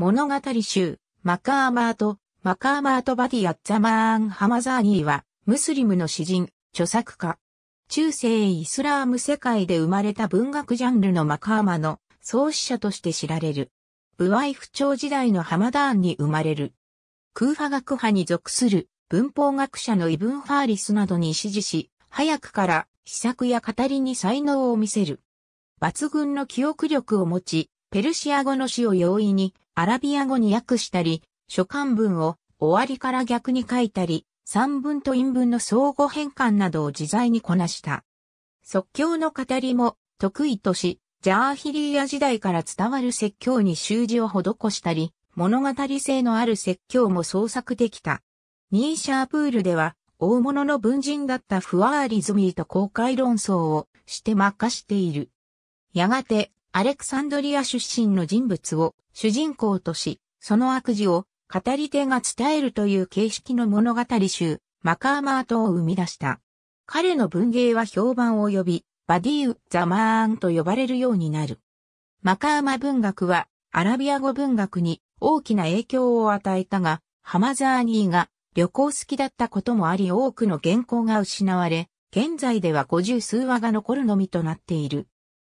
物語集、マカーマート、マカーマートバディアッザマーン・ハマザーニーは、ムスリムの詩人、著作家。中世イスラーム世界で生まれた文学ジャンルのマカーマの創始者として知られる。ブワイフ朝時代のハマダーンに生まれる。空ー学派に属する文法学者のイブン・ファーリスなどに支持し、早くから試作や語りに才能を見せる。抜群の記憶力を持ち、ペルシア語の詩を容易にアラビア語に訳したり、書簡文を終わりから逆に書いたり、散文と韻文の相互変換などを自在にこなした。即興の語りも得意とし、ジャーヒリー時代から伝わる説教に習字を施したり、物語性のある説教も創作できた。ニーシャープールでは、大物の文人だったフワーリズミーと公開論争をして任している。やがて、アレクサンドリア出身の人物を主人公とし、その悪事を語り手が伝えるという形式の物語集、マカーマートを生み出した。彼の文芸は評判を呼び、バディウ・ザ・マーンと呼ばれるようになる。マカーマ文学はアラビア語文学に大きな影響を与えたが、ハマザーニーが旅行好きだったこともあり多くの原稿が失われ、現在では五十数話が残るのみとなっている。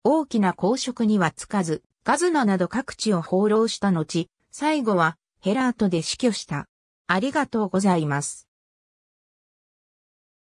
大きな公職にはつかず、ガズナなど各地を放浪した後、最後はヘラートで死去した。ありがとうございます。